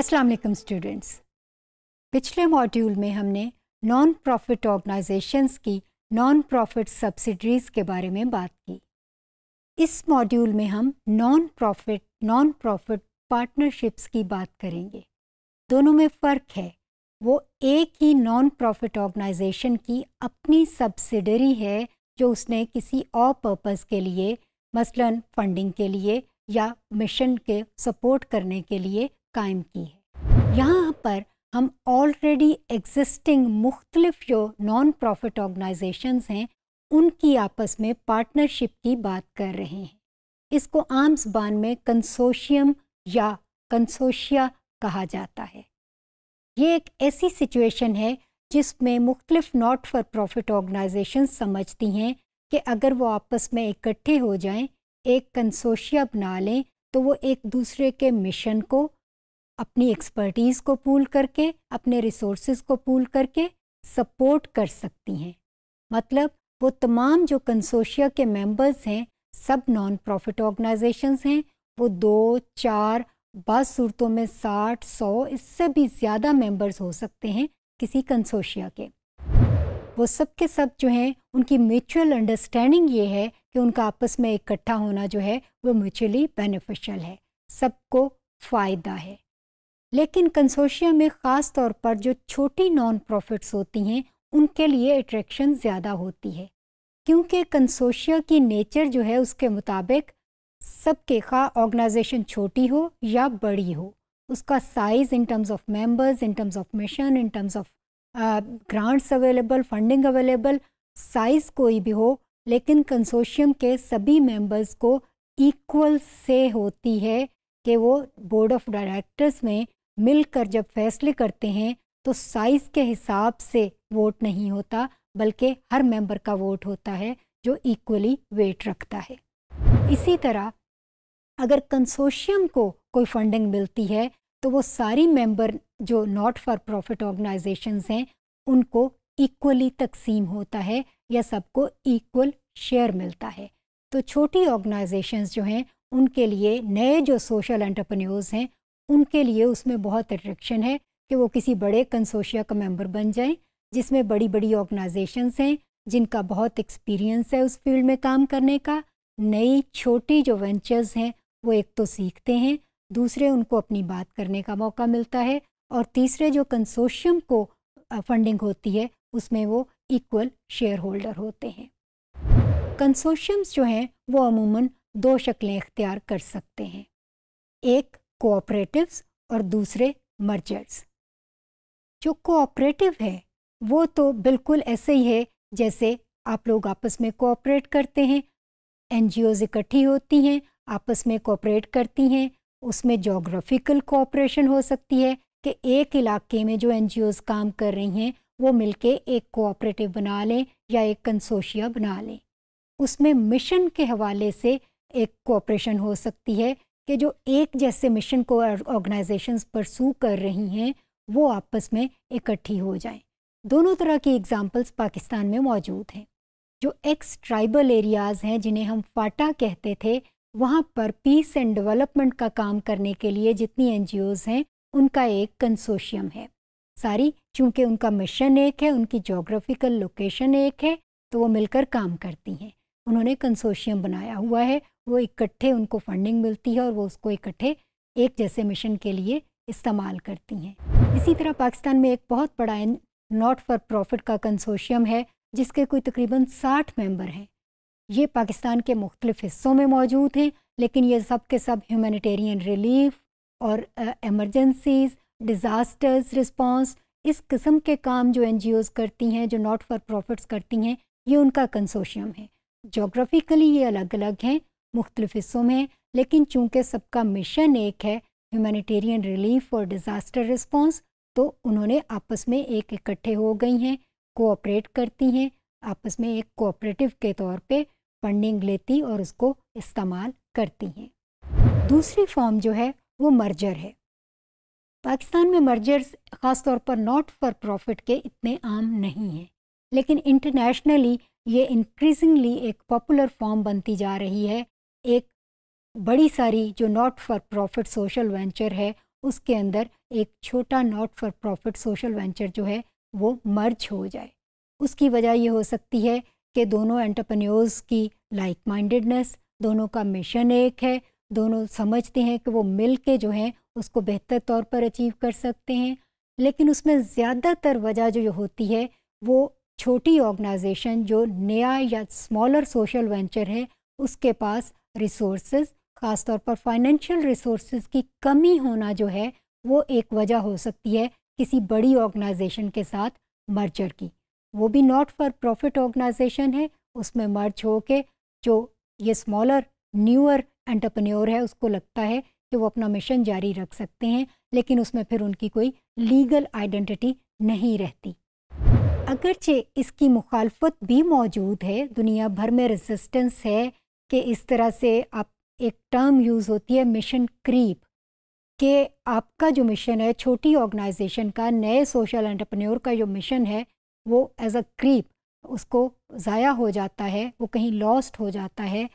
अस्सलाम वालेकुम स्टूडेंट्स पिछले मॉड्यूल में हमने नॉन प्रॉफिट ऑर्गेनाइजेशंस की नॉन प्रॉफिट सब्सिडरीज के बारे में बात की इस मॉड्यूल में हम non profit non profit partnerships की बात करेंगे दोनों में फ़र्क है वो एक ही नॉन प्रॉफिट ऑर्गेनाइजेशन की अपनी सब्सिडरी है जो उसने किसी और पर्पज़ के लिए मसलन फंडिंग के लिए या मिशन के सपोर्ट करने के लिए कायम की है यहाँ पर हम ऑलरेडी एग्जिस्टिंग मुख्तलिफ जो नॉन प्रॉफिट ऑर्गेनाइजेशन हैं उनकी आपस में पार्टनरशिप की बात कर रहे हैं इसको आम जबान में कंसोशियम या कंसोशिया कहा जाता है ये एक ऐसी सिचुएशन है जिसमें मुख्तलिफ नॉट फॉर प्रॉफिट ऑर्गेनाइजेशन समझती हैं कि अगर वो आपस में इकट्ठे हो जाएं, एक कंसोशिया बना लें तो वो एक दूसरे के मिशन को अपनी एक्सपर्टीज़ को पूल करके अपने रिसोर्सेज को पूल करके सपोर्ट कर सकती हैं मतलब वो तमाम जो कंसोशिया के मेंबर्स हैं सब नॉन प्रॉफिट ऑर्गेनाइजेशंस हैं वो दो चार बस सूरतों में साठ सौ इससे भी ज़्यादा मेंबर्स हो सकते हैं किसी कंसोशिया के वो सब के सब जो हैं उनकी म्यूचुअल अंडरस्टैंडिंग ये है कि उनका आपस में इकट्ठा होना जो है वो म्यूचुअली बेनिफिशियल है सबको फ़ायदा है लेकिन कंसोशियम में ख़ास तौर पर जो छोटी नॉन प्रॉफिट्स होती हैं उनके लिए अट्रैक्शन ज़्यादा होती है क्योंकि कंसोशिया की नेचर जो है उसके मुताबिक सबके खा ऑर्गेनाइजेशन छोटी हो या बड़ी हो उसका size in terms of members in terms of mission in terms of grants available funding available size कोई भी हो लेकिन कंसोशियम के सभी मेंबर्स को इक्वल से होती है कि वो बोर्ड ऑफ डायरेक्टर्स में मिलकर जब फैसले करते हैं तो साइज़ के हिसाब से वोट नहीं होता बल्कि हर मेंबर का वोट होता है जो इक्वली वेट रखता है इसी तरह अगर कंसोशियम को कोई फंडिंग मिलती है तो वो सारी मेंबर जो नॉट फॉर प्रॉफिट ऑर्गेनाइजेशंस हैं उनको इक्वली तकसीम होता है या सबको इक्वल शेयर मिलता है तो छोटी ऑर्गेनाइजेशंस जो हैं उनके लिए नए जो सोशल एंटरप्रेन्योर्स हैं उनके लिए उसमें बहुत अट्रैक्शन है कि वो किसी बड़े कंसोशिया का मेंबर बन जाएं जिसमें बड़ी बड़ी ऑर्गेनाइजेशंस हैं जिनका बहुत एक्सपीरियंस है उस फील्ड में काम करने का नई छोटी जो वेंचर्स हैं वो एक तो सीखते हैं दूसरे उनको अपनी बात करने का मौका मिलता है और तीसरे जो कंसोशियम को फंडिंग होती है उसमें वो इक्वल शेयर होल्डर होते हैं कंसोशियम्स जो हैं वो अमूमन दो शक्लें इख्तियार कर सकते हैं एक कोऑपरेटिव्स और दूसरे मर्जर्स जो कोऑपरेटिव है वो तो बिल्कुल ऐसे ही है जैसे आप लोग आपस में कोऑपरेट करते हैं एन इकट्ठी होती हैं आपस में कोऑपरेट करती हैं उसमें जोग्राफिकल कोऑपरेशन हो सकती है कि एक इलाके में जो एन काम कर रही हैं वो मिलके एक कोऑपरेटिव बना लें या एक कंसोशिया बना लें उसमें मिशन के हवाले से एक कोऑपरेशन हो सकती है कि जो एक जैसे मिशन को ऑर्गेनाइजेशन परसू कर रही हैं वो आपस में इकट्ठी हो जाएं। दोनों तरह की एग्ज़ाम्पल्स पाकिस्तान में मौजूद हैं जो एक्स ट्राइबल एरियाज़ हैं जिन्हें हम फाटा कहते थे वहाँ पर पीस एंड डेवलपमेंट का काम करने के लिए जितनी एन हैं उनका एक कंसोशियम है सारी चूंकि उनका मिशन एक है उनकी जोग्राफिकल लोकेशन एक है तो वो मिलकर काम करती हैं उन्होंने कंसोशियम बनाया हुआ है वो इकट्ठे उनको फंडिंग मिलती है और वो उसको इकट्ठे एक जैसे मिशन के लिए इस्तेमाल करती हैं इसी तरह पाकिस्तान में एक बहुत बड़ा नॉट फॉर प्रॉफिट का कंसोशियम है जिसके कोई तकरीबन साठ मेंबर हैं ये पाकिस्तान के मुख्तलिफ हिस्सों में मौजूद हैं लेकिन ये सब के सब ह्यूमनिटेरियन रिलीफ और एमरजेंसीज डिज़ास्टर्स रिस्पॉन्स इस किस्म के काम जो एन करती हैं जो नॉट फॉर प्रॉफिट्स करती हैं ये उनका कंसोशियम है जोग्राफिकली ये अलग अलग हैं मुख्तलिफ हिस्सों में लेकिन चूँकि सबका मिशन एक है ह्यूमैनिटेरियन रिलीफ और डिज़ास्टर रिस्पॉन्स तो उन्होंने आपस में एक इकट्ठे हो गई हैं कोऑपरेट करती हैं आपस में एक कोऑपरेटिव के तौर पे फंडिंग लेती और उसको इस्तेमाल करती हैं दूसरी फॉर्म जो है वो मर्जर है पाकिस्तान में मर्जर्स ख़ासतौर पर नॉट फॉर प्रॉफिट के इतने आम नहीं हैं लेकिन इंटरनेशनली ये इंक्रीजिंगली एक पॉपुलर फॉर्म बनती जा रही है एक बड़ी सारी जो not for profit social venture है उसके अंदर एक छोटा not for profit social venture जो है वो मर्ज हो जाए उसकी वजह ये हो सकती है कि दोनों एंटरप्रेन्योर्स की लाइक माइंडेडनेस दोनों का मिशन एक है दोनों समझते हैं कि वो मिल के जो हैं उसको बेहतर तौर पर अचीव कर सकते हैं लेकिन उसमें ज़्यादातर वजह जो होती है वो छोटी ऑर्गेनाइजेशन जो नया या स्मॉलर सोशल वेंचर है उसके पास खास ख़ासतौर पर फाइनेंशियल रिसोर्स की कमी होना जो है वो एक वजह हो सकती है किसी बड़ी ऑर्गेनाइजेशन के साथ मर्जर की वो भी नॉट फॉर प्रॉफिट ऑर्गेनाइजेशन है उसमें मर्ज हो के जो ये स्मॉलर न्यूअर एंटरप्रेन्योर है उसको लगता है कि वो अपना मिशन जारी रख सकते हैं लेकिन उसमें फिर उनकी कोई लीगल आइडेंटिटी नहीं रहती अगरचे इसकी मुखालफत भी मौजूद है दुनिया भर में रेजिस्टेंस है कि इस तरह से आप एक टर्म यूज़ होती है मिशन क्रीप कि आपका जो मिशन है छोटी ऑर्गेनाइजेशन का नए सोशल एंटरप्रेन्योर का जो मिशन है वो एज अ क्रीप उसको ज़ाया हो जाता है वो कहीं लॉस्ट हो जाता है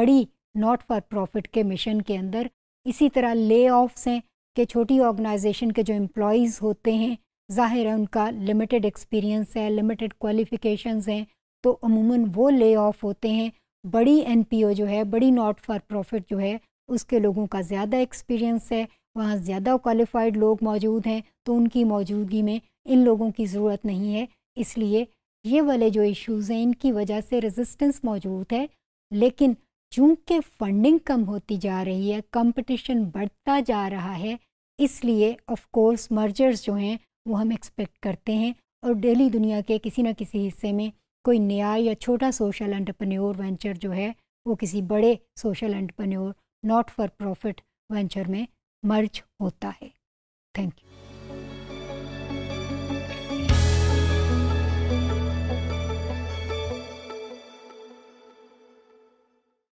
बड़ी नॉट फॉर प्रॉफिट के मिशन के अंदर इसी तरह ले ऑफ्स हैं कि छोटी ऑर्गेनाइजेशन के जो एम्प्लॉज होते हैं ज़ाहिर है उनका लिमिटेड एक्सपीरियंस है लिमिटेड क्वालिफ़िकेशंस हैं तो अमूमन वो ले ऑफ होते हैं बड़ी एन जो है बड़ी नॉट फॉर प्रॉफिट जो है उसके लोगों का ज़्यादा एक्सपीरियंस है वहाँ ज़्यादा क्वालिफाइड लोग मौजूद हैं तो उनकी मौजूदगी में इन लोगों की ज़रूरत नहीं है इसलिए ये वाले जो इश्यूज़ हैं इनकी वजह से रेजिस्टेंस मौजूद है लेकिन चूंकि फंडिंग कम होती जा रही है कंपटीशन बढ़ता जा रहा है इसलिए ऑफ कोर्स मर्जर्स जो हैं वो हम एक्सपेक्ट करते हैं और डेली दुनिया के किसी न किसी हिस्से में कोई नया या छोटा सोशल एंटरप्रेन्योर वेंचर जो है वो किसी बड़े social entrepreneur not for profit venture में मर्ज होता है थैंक यू